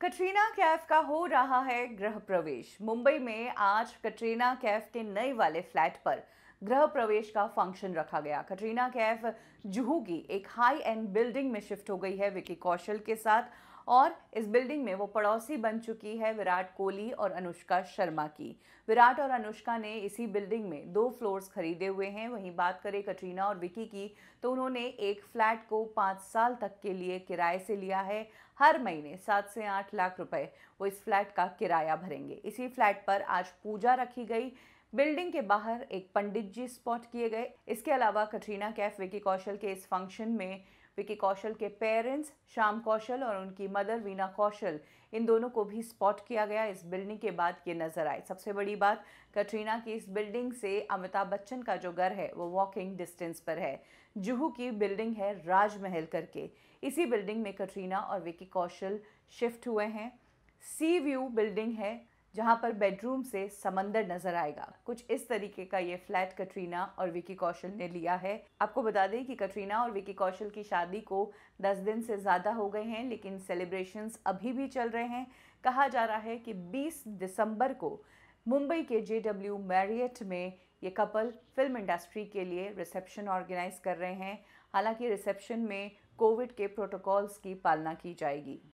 कटरीना कैफ का हो रहा है गृह प्रवेश मुंबई में आज कटरीना कैफ के नए वाले फ्लैट पर गृह प्रवेश का फंक्शन रखा गया कटरीना कैफ जुहू की एक हाई एंड बिल्डिंग में शिफ्ट हो गई है विकी कौशल के साथ और इस बिल्डिंग में वो पड़ोसी बन चुकी है विराट कोहली और अनुष्का शर्मा की विराट और अनुष्का ने इसी बिल्डिंग में दो फ्लोर्स खरीदे हुए हैं वहीं बात करें कटरीना और विकी की तो उन्होंने एक फ्लैट को पाँच साल तक के लिए किराए से लिया है हर महीने सात से आठ लाख रुपए वो इस फ्लैट का किराया भरेंगे इसी फ्लैट पर आज पूजा रखी गई बिल्डिंग के बाहर एक पंडित जी स्पॉट किए गए इसके अलावा कटरीना कैफ विकी कौशल के इस फंक्शन में विकी कौशल के पेरेंट्स श्याम कौशल और उनकी मदर वीना कौशल इन दोनों को भी स्पॉट किया गया इस बिल्डिंग के बाद ये नजर आए सबसे बड़ी बात कटरीना की इस बिल्डिंग से अमिताभ बच्चन का जो घर है वो वॉकिंग डिस्टेंस पर है जुहू की बिल्डिंग है राजमहल करके इसी बिल्डिंग में कटरीना और विकी कौशल शिफ्ट हुए हैं सी व्यू बिल्डिंग है जहाँ पर बेडरूम से समंदर नजर आएगा कुछ इस तरीके का ये फ्लैट कटरीना और विकी कौशल ने लिया है आपको बता दें कि कटरीना और विकी कौशल की शादी को 10 दिन से ज़्यादा हो गए हैं लेकिन सेलिब्रेशंस अभी भी चल रहे हैं कहा जा रहा है कि 20 दिसंबर को मुंबई के जे डब्ल्यू मैरियट में ये कपल फिल्म इंडस्ट्री के लिए रिसेप्शन ऑर्गेनाइज कर रहे हैं हालांकि रिसेप्शन में कोविड के प्रोटोकॉल्स की पालना की जाएगी